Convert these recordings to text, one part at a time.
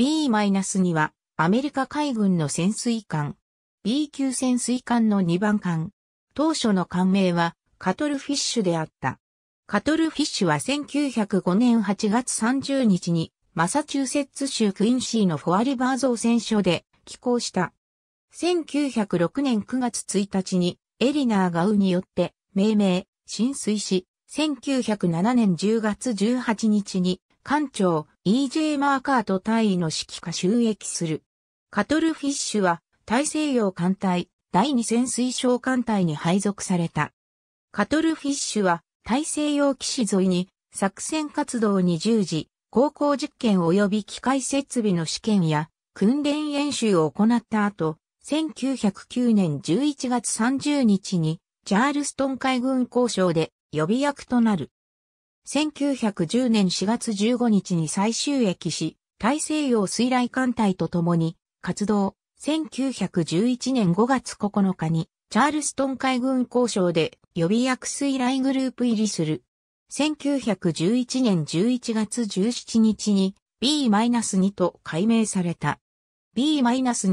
B-2 はアメリカ海軍の潜水艦。B 級潜水艦の2番艦。当初の艦名はカトルフィッシュであった。カトルフィッシュは1905年8月30日にマサチューセッツ州クインシーのフォアリバー造船所で寄港した。1906年9月1日にエリナー・ガウによって命名、浸水し、1907年10月18日に艦長 E.J. マーカーと隊員の指揮下収益する。カトルフィッシュは大西洋艦隊第二潜水艦艦隊に配属された。カトルフィッシュは大西洋岸沿いに作戦活動に従事、航行実験及び機械設備の試験や訓練演習を行った後、1909年11月30日にジャールストン海軍交渉で予備役となる。1910年4月15日に再収益し、大西洋水雷艦隊と共に活動。1911年5月9日にチャールストン海軍交渉で予備役水雷グループ入りする。1911年11月17日に B-2 と改名された。B-2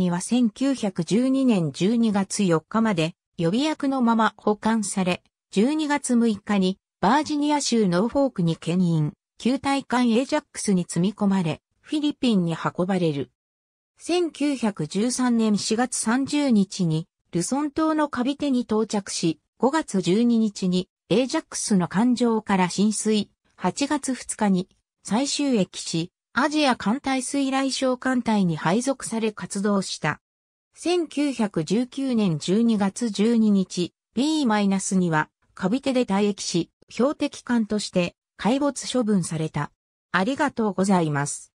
は1912年12月4日まで予備役のまま保管され、12月6日にバージニア州ノーフォークに牽引、旧体艦エイジャックスに積み込まれ、フィリピンに運ばれる。1913年4月30日に、ルソン島のカビテに到着し、5月12日に、エイジャックスの艦上から浸水、8月2日に、最終駅し、アジア艦隊水雷小艦隊に配属され活動した。1919年12月12日、B-2 は、カビテで退役し、標的艦として、海没処分された。ありがとうございます。